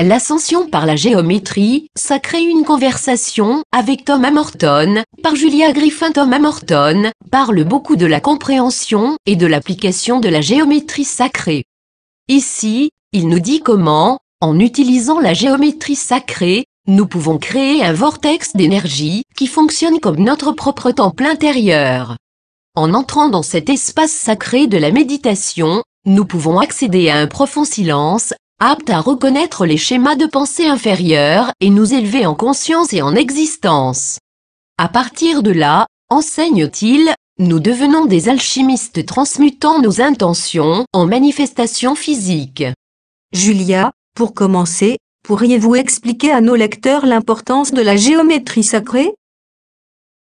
L'ascension par la géométrie, ça crée une conversation, avec Tom Amorton, par Julia Griffin Tom Amorton, parle beaucoup de la compréhension et de l'application de la géométrie sacrée. Ici, il nous dit comment, en utilisant la géométrie sacrée, nous pouvons créer un vortex d'énergie qui fonctionne comme notre propre temple intérieur. En entrant dans cet espace sacré de la méditation, nous pouvons accéder à un profond silence, apte à reconnaître les schémas de pensée inférieurs et nous élever en conscience et en existence. À partir de là, enseigne-t-il, nous devenons des alchimistes transmutant nos intentions en manifestations physiques. Julia, pour commencer, pourriez-vous expliquer à nos lecteurs l'importance de la géométrie sacrée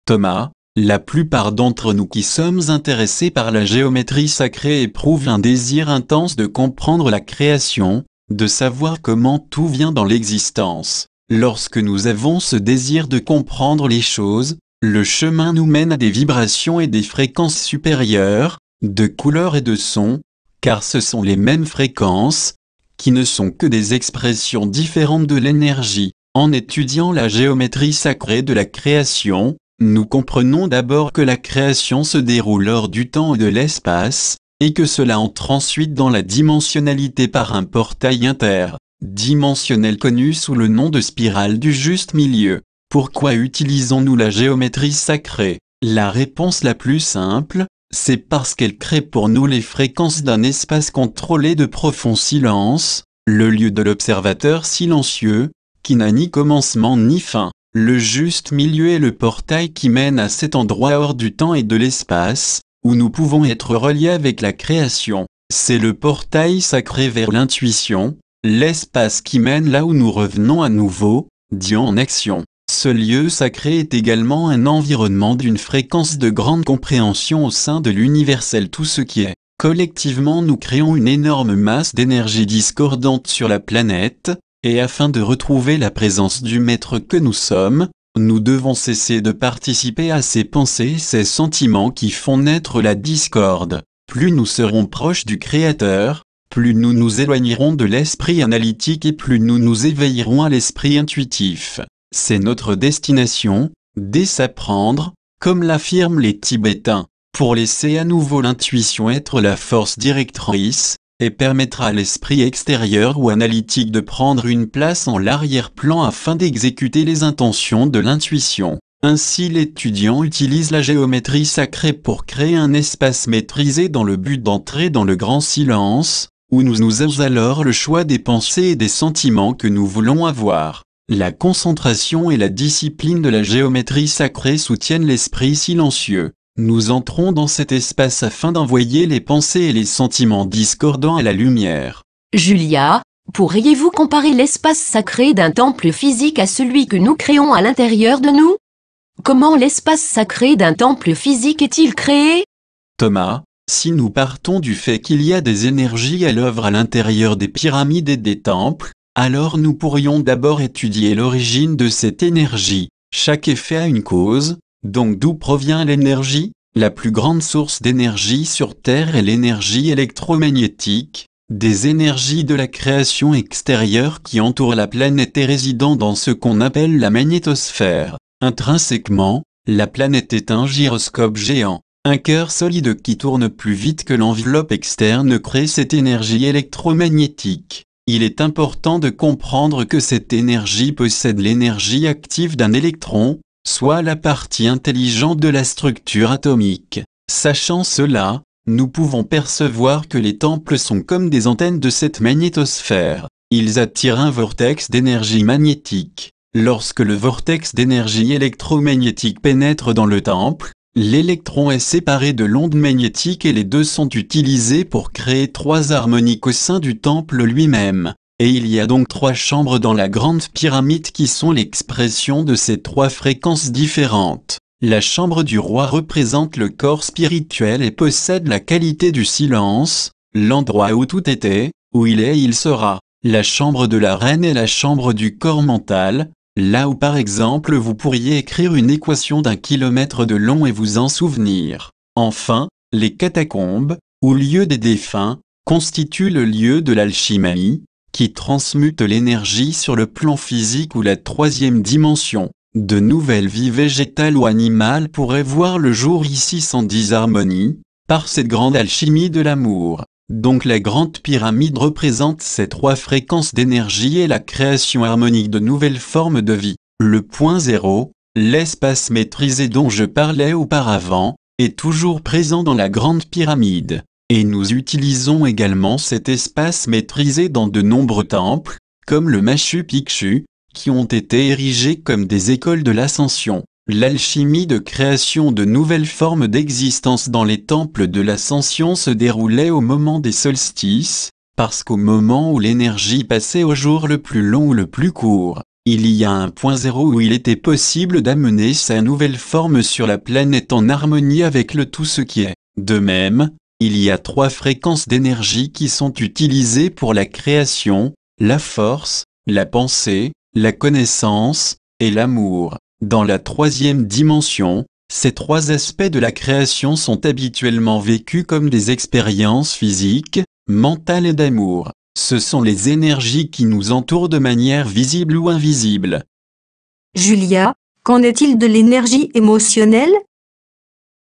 Thomas, la plupart d'entre nous qui sommes intéressés par la géométrie sacrée éprouvent un désir intense de comprendre la création, de savoir comment tout vient dans l'existence. Lorsque nous avons ce désir de comprendre les choses, le chemin nous mène à des vibrations et des fréquences supérieures, de couleurs et de sons, car ce sont les mêmes fréquences, qui ne sont que des expressions différentes de l'énergie. En étudiant la géométrie sacrée de la création, nous comprenons d'abord que la création se déroule hors du temps et de l'espace, et que cela entre ensuite dans la dimensionnalité par un portail interdimensionnel connu sous le nom de spirale du juste milieu. Pourquoi utilisons-nous la géométrie sacrée La réponse la plus simple, c'est parce qu'elle crée pour nous les fréquences d'un espace contrôlé de profond silence, le lieu de l'observateur silencieux, qui n'a ni commencement ni fin. Le juste milieu est le portail qui mène à cet endroit hors du temps et de l'espace, où nous pouvons être reliés avec la création. C'est le portail sacré vers l'intuition, l'espace qui mène là où nous revenons à nouveau, Dieu en action. Ce lieu sacré est également un environnement d'une fréquence de grande compréhension au sein de l'universel tout ce qui est. Collectivement nous créons une énorme masse d'énergie discordante sur la planète, et afin de retrouver la présence du Maître que nous sommes, nous devons cesser de participer à ces pensées, ces sentiments qui font naître la discorde. Plus nous serons proches du Créateur, plus nous nous éloignerons de l'esprit analytique et plus nous nous éveillerons à l'esprit intuitif. C'est notre destination, dès s'apprendre, comme l'affirment les Tibétains, pour laisser à nouveau l'intuition être la force directrice, et permettra à l'esprit extérieur ou analytique de prendre une place en l'arrière-plan afin d'exécuter les intentions de l'intuition. Ainsi l'étudiant utilise la géométrie sacrée pour créer un espace maîtrisé dans le but d'entrer dans le grand silence, où nous nous avons alors le choix des pensées et des sentiments que nous voulons avoir. La concentration et la discipline de la géométrie sacrée soutiennent l'esprit silencieux. Nous entrons dans cet espace afin d'envoyer les pensées et les sentiments discordants à la lumière. Julia, pourriez-vous comparer l'espace sacré d'un temple physique à celui que nous créons à l'intérieur de nous Comment l'espace sacré d'un temple physique est-il créé Thomas, si nous partons du fait qu'il y a des énergies à l'œuvre à l'intérieur des pyramides et des temples, alors nous pourrions d'abord étudier l'origine de cette énergie. Chaque effet a une cause, donc d'où provient l'énergie La plus grande source d'énergie sur Terre est l'énergie électromagnétique, des énergies de la création extérieure qui entoure la planète et résident dans ce qu'on appelle la magnétosphère. Intrinsèquement, la planète est un gyroscope géant. Un cœur solide qui tourne plus vite que l'enveloppe externe crée cette énergie électromagnétique. Il est important de comprendre que cette énergie possède l'énergie active d'un électron, soit la partie intelligente de la structure atomique. Sachant cela, nous pouvons percevoir que les temples sont comme des antennes de cette magnétosphère. Ils attirent un vortex d'énergie magnétique. Lorsque le vortex d'énergie électromagnétique pénètre dans le temple, l'électron est séparé de l'onde magnétique et les deux sont utilisés pour créer trois harmoniques au sein du temple lui-même et il y a donc trois chambres dans la grande pyramide qui sont l'expression de ces trois fréquences différentes. La chambre du roi représente le corps spirituel et possède la qualité du silence, l'endroit où tout était, où il est et il sera. La chambre de la reine est la chambre du corps mental, là où par exemple vous pourriez écrire une équation d'un kilomètre de long et vous en souvenir. Enfin, les catacombes, ou lieu des défunts, constituent le lieu de l'alchimie, qui transmute l'énergie sur le plan physique ou la troisième dimension. De nouvelles vies végétales ou animales pourraient voir le jour ici sans disharmonie, par cette grande alchimie de l'amour. Donc la grande pyramide représente ces trois fréquences d'énergie et la création harmonique de nouvelles formes de vie. Le point zéro, l'espace maîtrisé dont je parlais auparavant, est toujours présent dans la grande pyramide. Et nous utilisons également cet espace maîtrisé dans de nombreux temples, comme le Machu Picchu, qui ont été érigés comme des écoles de l'ascension. L'alchimie de création de nouvelles formes d'existence dans les temples de l'ascension se déroulait au moment des solstices, parce qu'au moment où l'énergie passait au jour le plus long ou le plus court, il y a un point zéro où il était possible d'amener sa nouvelle forme sur la planète en harmonie avec le tout ce qui est. De même, il y a trois fréquences d'énergie qui sont utilisées pour la création, la force, la pensée, la connaissance et l'amour. Dans la troisième dimension, ces trois aspects de la création sont habituellement vécus comme des expériences physiques, mentales et d'amour. Ce sont les énergies qui nous entourent de manière visible ou invisible. Julia, qu'en est-il de l'énergie émotionnelle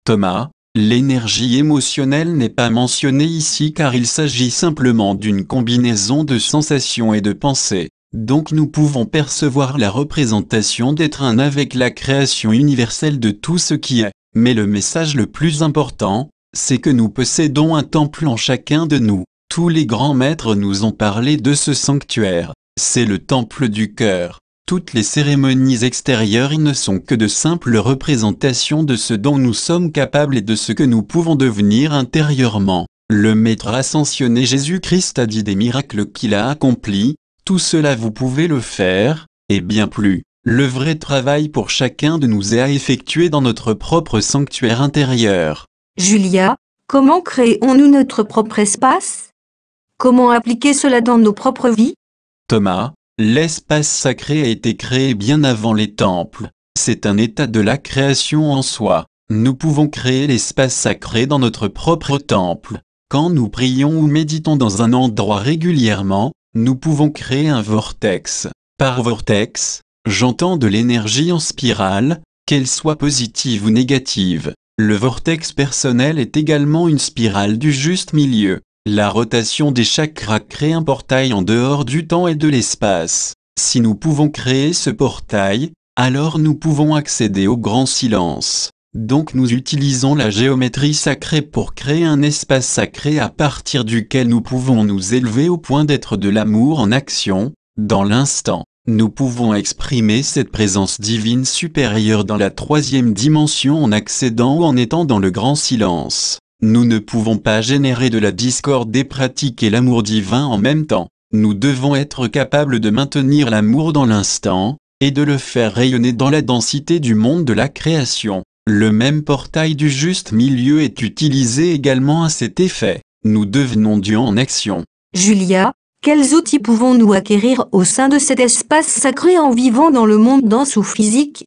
Thomas, L'énergie émotionnelle n'est pas mentionnée ici car il s'agit simplement d'une combinaison de sensations et de pensées, donc nous pouvons percevoir la représentation d'être un avec la création universelle de tout ce qui est. Mais le message le plus important, c'est que nous possédons un temple en chacun de nous. Tous les grands maîtres nous ont parlé de ce sanctuaire, c'est le temple du cœur. Toutes les cérémonies extérieures ne sont que de simples représentations de ce dont nous sommes capables et de ce que nous pouvons devenir intérieurement. Le Maître ascensionné Jésus-Christ a dit des miracles qu'il a accomplis, tout cela vous pouvez le faire, et bien plus. Le vrai travail pour chacun de nous est à effectuer dans notre propre sanctuaire intérieur. Julia, comment créons-nous notre propre espace Comment appliquer cela dans nos propres vies Thomas, L'espace sacré a été créé bien avant les temples. C'est un état de la création en soi. Nous pouvons créer l'espace sacré dans notre propre temple. Quand nous prions ou méditons dans un endroit régulièrement, nous pouvons créer un vortex. Par vortex, j'entends de l'énergie en spirale, qu'elle soit positive ou négative. Le vortex personnel est également une spirale du juste milieu. La rotation des chakras crée un portail en dehors du temps et de l'espace. Si nous pouvons créer ce portail, alors nous pouvons accéder au grand silence. Donc nous utilisons la géométrie sacrée pour créer un espace sacré à partir duquel nous pouvons nous élever au point d'être de l'amour en action, dans l'instant. Nous pouvons exprimer cette présence divine supérieure dans la troisième dimension en accédant ou en étant dans le grand silence. Nous ne pouvons pas générer de la discorde des pratiques et l'amour divin en même temps. Nous devons être capables de maintenir l'amour dans l'instant, et de le faire rayonner dans la densité du monde de la création. Le même portail du juste milieu est utilisé également à cet effet. Nous devenons Dieu en action. Julia, quels outils pouvons-nous acquérir au sein de cet espace sacré en vivant dans le monde dense ou physique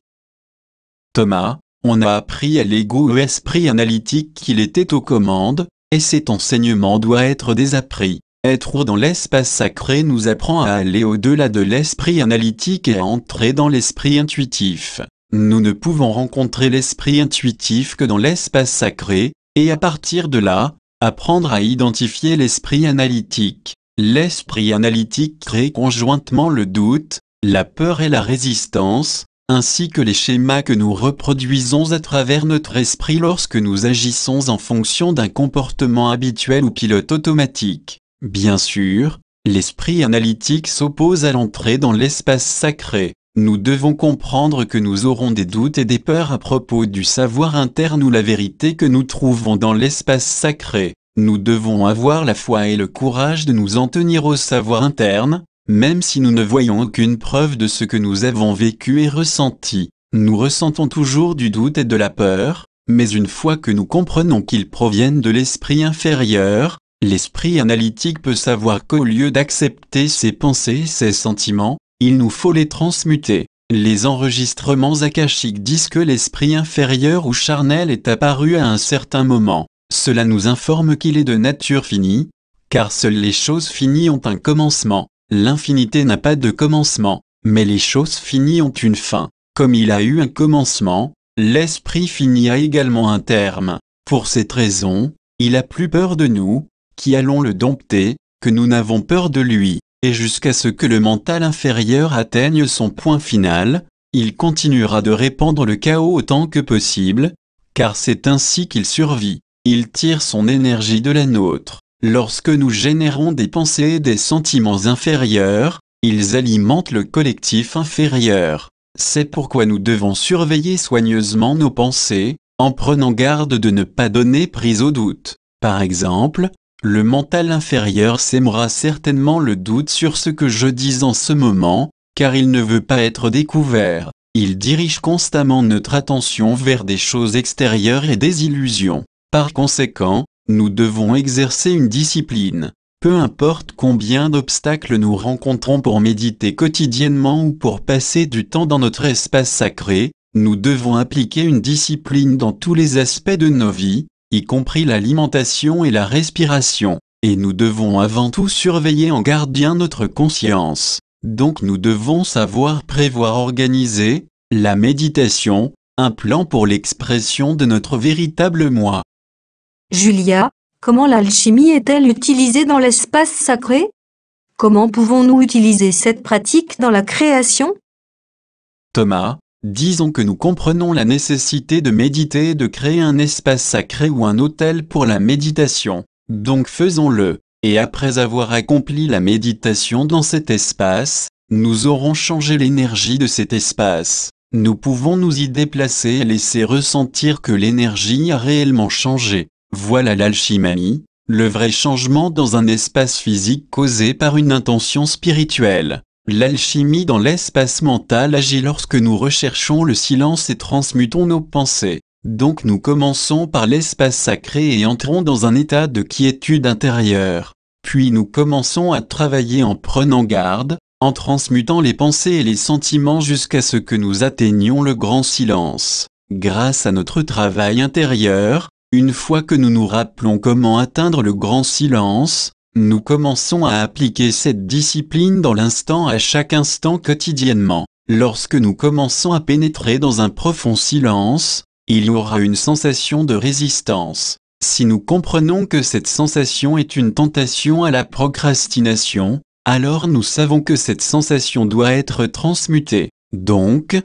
Thomas, on a appris à l'ego ou esprit analytique qu'il était aux commandes, et cet enseignement doit être désappris. Être dans l'espace sacré nous apprend à aller au-delà de l'esprit analytique et à entrer dans l'esprit intuitif. Nous ne pouvons rencontrer l'esprit intuitif que dans l'espace sacré, et à partir de là, apprendre à identifier l'esprit analytique. L'esprit analytique crée conjointement le doute, la peur et la résistance, ainsi que les schémas que nous reproduisons à travers notre esprit lorsque nous agissons en fonction d'un comportement habituel ou pilote automatique. Bien sûr, l'esprit analytique s'oppose à l'entrée dans l'espace sacré. Nous devons comprendre que nous aurons des doutes et des peurs à propos du savoir interne ou la vérité que nous trouvons dans l'espace sacré. Nous devons avoir la foi et le courage de nous en tenir au savoir interne, même si nous ne voyons aucune preuve de ce que nous avons vécu et ressenti, nous ressentons toujours du doute et de la peur, mais une fois que nous comprenons qu'ils proviennent de l'esprit inférieur, l'esprit analytique peut savoir qu'au lieu d'accepter ses pensées et ses sentiments, il nous faut les transmuter. Les enregistrements akashiques disent que l'esprit inférieur ou charnel est apparu à un certain moment. Cela nous informe qu'il est de nature finie, car seules les choses finies ont un commencement. L'infinité n'a pas de commencement, mais les choses finies ont une fin. Comme il a eu un commencement, l'esprit fini a également un terme. Pour cette raison, il a plus peur de nous, qui allons le dompter, que nous n'avons peur de lui, et jusqu'à ce que le mental inférieur atteigne son point final, il continuera de répandre le chaos autant que possible, car c'est ainsi qu'il survit, il tire son énergie de la nôtre. Lorsque nous générons des pensées et des sentiments inférieurs, ils alimentent le collectif inférieur. C'est pourquoi nous devons surveiller soigneusement nos pensées, en prenant garde de ne pas donner prise au doute. Par exemple, le mental inférieur sèmera certainement le doute sur ce que je dis en ce moment, car il ne veut pas être découvert. Il dirige constamment notre attention vers des choses extérieures et des illusions. Par conséquent, nous devons exercer une discipline, peu importe combien d'obstacles nous rencontrons pour méditer quotidiennement ou pour passer du temps dans notre espace sacré, nous devons appliquer une discipline dans tous les aspects de nos vies, y compris l'alimentation et la respiration, et nous devons avant tout surveiller en gardien notre conscience. Donc nous devons savoir prévoir organiser, la méditation, un plan pour l'expression de notre véritable moi. Julia, comment l'alchimie est-elle utilisée dans l'espace sacré Comment pouvons-nous utiliser cette pratique dans la création Thomas, disons que nous comprenons la nécessité de méditer et de créer un espace sacré ou un hôtel pour la méditation. Donc faisons-le, et après avoir accompli la méditation dans cet espace, nous aurons changé l'énergie de cet espace. Nous pouvons nous y déplacer et laisser ressentir que l'énergie a réellement changé. Voilà l'alchimie, le vrai changement dans un espace physique causé par une intention spirituelle. L'alchimie dans l'espace mental agit lorsque nous recherchons le silence et transmutons nos pensées. Donc nous commençons par l'espace sacré et entrons dans un état de quiétude intérieure. Puis nous commençons à travailler en prenant garde, en transmutant les pensées et les sentiments jusqu'à ce que nous atteignions le grand silence. Grâce à notre travail intérieur, une fois que nous nous rappelons comment atteindre le grand silence, nous commençons à appliquer cette discipline dans l'instant à chaque instant quotidiennement. Lorsque nous commençons à pénétrer dans un profond silence, il y aura une sensation de résistance. Si nous comprenons que cette sensation est une tentation à la procrastination, alors nous savons que cette sensation doit être transmutée. Donc,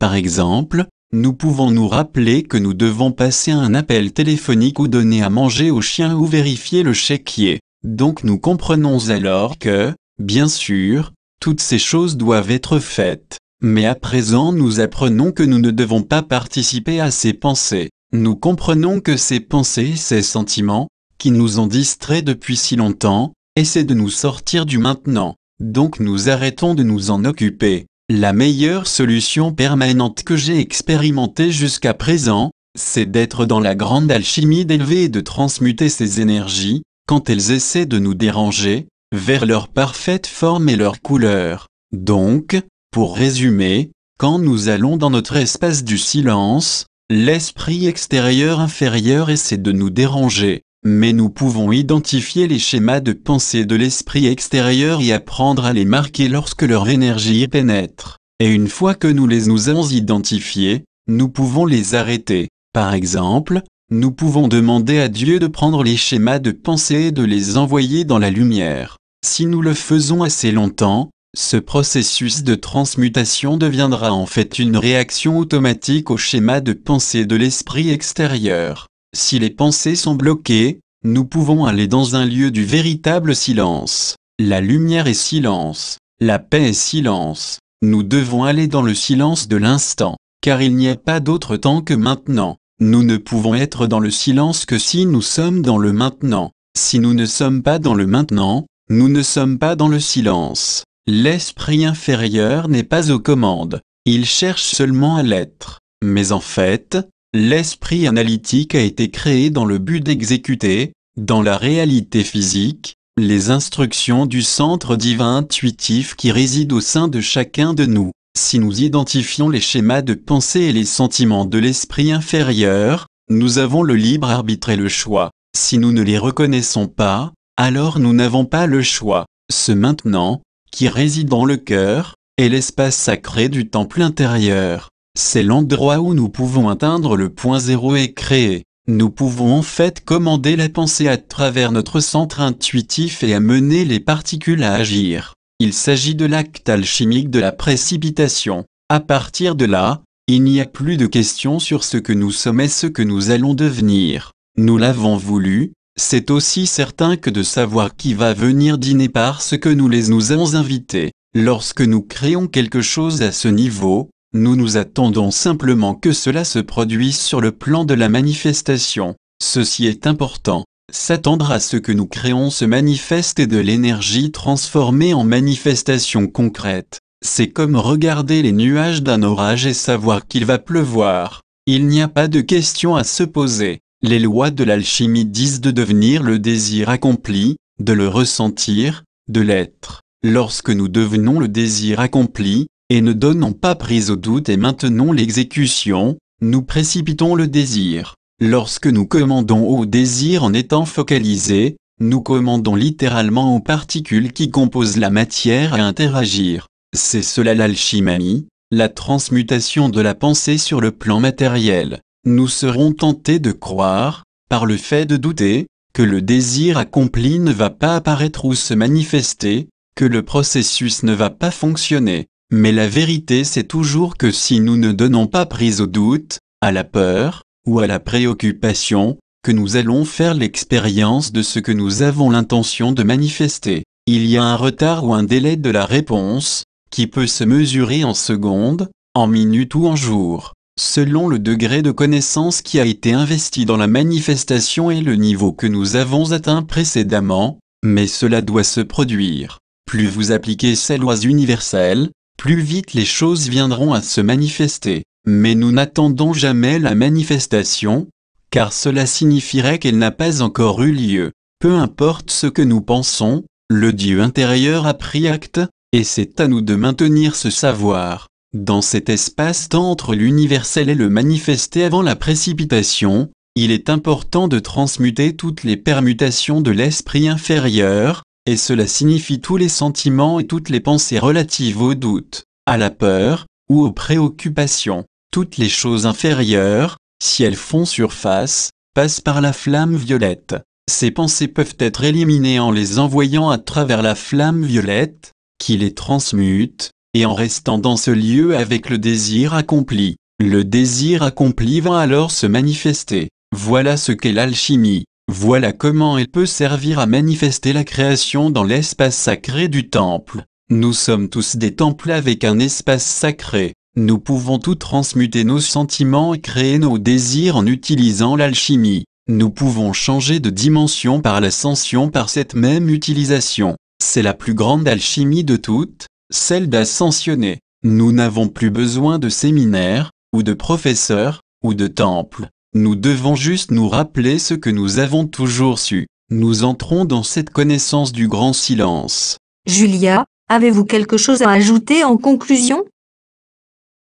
par exemple, nous pouvons nous rappeler que nous devons passer un appel téléphonique ou donner à manger au chien ou vérifier le chéquier. Donc nous comprenons alors que, bien sûr, toutes ces choses doivent être faites. Mais à présent nous apprenons que nous ne devons pas participer à ces pensées. Nous comprenons que ces pensées ces sentiments, qui nous ont distraits depuis si longtemps, essaient de nous sortir du maintenant. Donc nous arrêtons de nous en occuper. La meilleure solution permanente que j'ai expérimentée jusqu'à présent, c'est d'être dans la grande alchimie d'élever et de transmuter ces énergies, quand elles essaient de nous déranger, vers leur parfaite forme et leur couleur. Donc, pour résumer, quand nous allons dans notre espace du silence, l'esprit extérieur inférieur essaie de nous déranger. Mais nous pouvons identifier les schémas de pensée de l'esprit extérieur et apprendre à les marquer lorsque leur énergie y pénètre. Et une fois que nous les nous avons identifiés, nous pouvons les arrêter. Par exemple, nous pouvons demander à Dieu de prendre les schémas de pensée et de les envoyer dans la lumière. Si nous le faisons assez longtemps, ce processus de transmutation deviendra en fait une réaction automatique au schéma de pensée de l'esprit extérieur. Si les pensées sont bloquées, nous pouvons aller dans un lieu du véritable silence. La lumière est silence, la paix est silence. Nous devons aller dans le silence de l'instant, car il n'y a pas d'autre temps que maintenant. Nous ne pouvons être dans le silence que si nous sommes dans le maintenant. Si nous ne sommes pas dans le maintenant, nous ne sommes pas dans le silence. L'esprit inférieur n'est pas aux commandes, il cherche seulement à l'être. Mais en fait, L'esprit analytique a été créé dans le but d'exécuter, dans la réalité physique, les instructions du centre divin intuitif qui réside au sein de chacun de nous. Si nous identifions les schémas de pensée et les sentiments de l'esprit inférieur, nous avons le libre arbitre et le choix. Si nous ne les reconnaissons pas, alors nous n'avons pas le choix. Ce maintenant, qui réside dans le cœur, est l'espace sacré du temple intérieur. C'est l'endroit où nous pouvons atteindre le point zéro et créer. Nous pouvons en fait commander la pensée à travers notre centre intuitif et amener les particules à agir. Il s'agit de l'acte alchimique de la précipitation. À partir de là, il n'y a plus de question sur ce que nous sommes et ce que nous allons devenir. Nous l'avons voulu, c'est aussi certain que de savoir qui va venir dîner parce que nous les nous avons invités. Lorsque nous créons quelque chose à ce niveau, nous nous attendons simplement que cela se produise sur le plan de la manifestation. Ceci est important. S'attendre à ce que nous créons se manifeste et de l'énergie transformée en manifestation concrète. C'est comme regarder les nuages d'un orage et savoir qu'il va pleuvoir. Il n'y a pas de question à se poser. Les lois de l'alchimie disent de devenir le désir accompli, de le ressentir, de l'être. Lorsque nous devenons le désir accompli, et ne donnons pas prise au doute et maintenons l'exécution, nous précipitons le désir. Lorsque nous commandons au désir en étant focalisés, nous commandons littéralement aux particules qui composent la matière à interagir. C'est cela l'alchimie, la transmutation de la pensée sur le plan matériel. Nous serons tentés de croire, par le fait de douter, que le désir accompli ne va pas apparaître ou se manifester, que le processus ne va pas fonctionner. Mais la vérité c'est toujours que si nous ne donnons pas prise au doute, à la peur, ou à la préoccupation, que nous allons faire l'expérience de ce que nous avons l'intention de manifester. Il y a un retard ou un délai de la réponse, qui peut se mesurer en secondes, en minutes ou en jours, selon le degré de connaissance qui a été investi dans la manifestation et le niveau que nous avons atteint précédemment, mais cela doit se produire. Plus vous appliquez ces lois universelles, plus vite les choses viendront à se manifester. Mais nous n'attendons jamais la manifestation, car cela signifierait qu'elle n'a pas encore eu lieu. Peu importe ce que nous pensons, le Dieu intérieur a pris acte, et c'est à nous de maintenir ce savoir. Dans cet espace-temps entre l'universel et le manifesté avant la précipitation, il est important de transmuter toutes les permutations de l'esprit inférieur, et cela signifie tous les sentiments et toutes les pensées relatives au doute, à la peur, ou aux préoccupations. Toutes les choses inférieures, si elles font surface, passent par la flamme violette. Ces pensées peuvent être éliminées en les envoyant à travers la flamme violette, qui les transmute, et en restant dans ce lieu avec le désir accompli. Le désir accompli va alors se manifester. Voilà ce qu'est l'alchimie. Voilà comment elle peut servir à manifester la création dans l'espace sacré du temple. Nous sommes tous des temples avec un espace sacré. Nous pouvons tout transmuter nos sentiments et créer nos désirs en utilisant l'alchimie. Nous pouvons changer de dimension par l'ascension par cette même utilisation. C'est la plus grande alchimie de toutes, celle d'ascensionner. Nous n'avons plus besoin de séminaires, ou de professeurs, ou de temples. Nous devons juste nous rappeler ce que nous avons toujours su. Nous entrons dans cette connaissance du grand silence. Julia, avez-vous quelque chose à ajouter en conclusion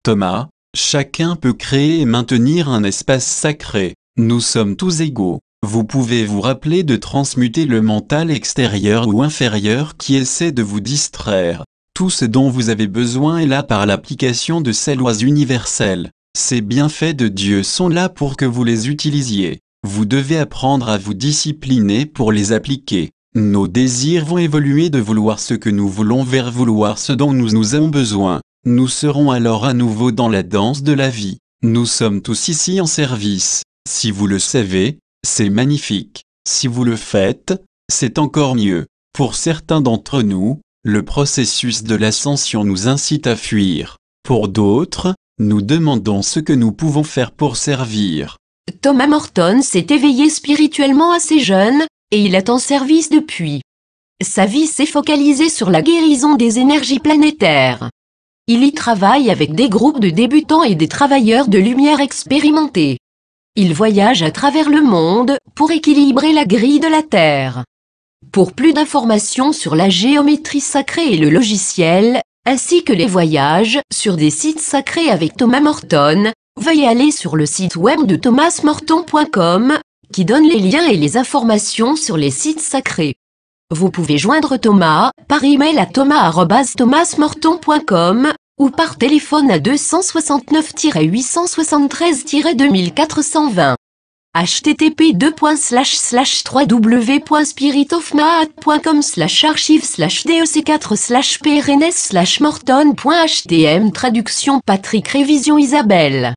Thomas, chacun peut créer et maintenir un espace sacré. Nous sommes tous égaux. Vous pouvez vous rappeler de transmuter le mental extérieur ou inférieur qui essaie de vous distraire. Tout ce dont vous avez besoin est là par l'application de ces lois universelles. Ces bienfaits de Dieu sont là pour que vous les utilisiez. Vous devez apprendre à vous discipliner pour les appliquer. Nos désirs vont évoluer de vouloir ce que nous voulons vers vouloir ce dont nous nous avons besoin. Nous serons alors à nouveau dans la danse de la vie. Nous sommes tous ici en service. Si vous le savez, c'est magnifique. Si vous le faites, c'est encore mieux. Pour certains d'entre nous, le processus de l'ascension nous incite à fuir. Pour d'autres, nous demandons ce que nous pouvons faire pour servir. Thomas Morton s'est éveillé spirituellement assez jeune, et il est en service depuis. Sa vie s'est focalisée sur la guérison des énergies planétaires. Il y travaille avec des groupes de débutants et des travailleurs de lumière expérimentés. Il voyage à travers le monde pour équilibrer la grille de la Terre. Pour plus d'informations sur la géométrie sacrée et le logiciel, ainsi que les voyages sur des sites sacrés avec Thomas Morton, veuillez aller sur le site web de thomasmorton.com qui donne les liens et les informations sur les sites sacrés. Vous pouvez joindre Thomas par email à thomas@thomasmorton.com ou par téléphone à 269-873-2420 http 2. wspiritofmaatcom slash archive slash doc4 slash slash morton.htm traduction Patrick Révision Isabelle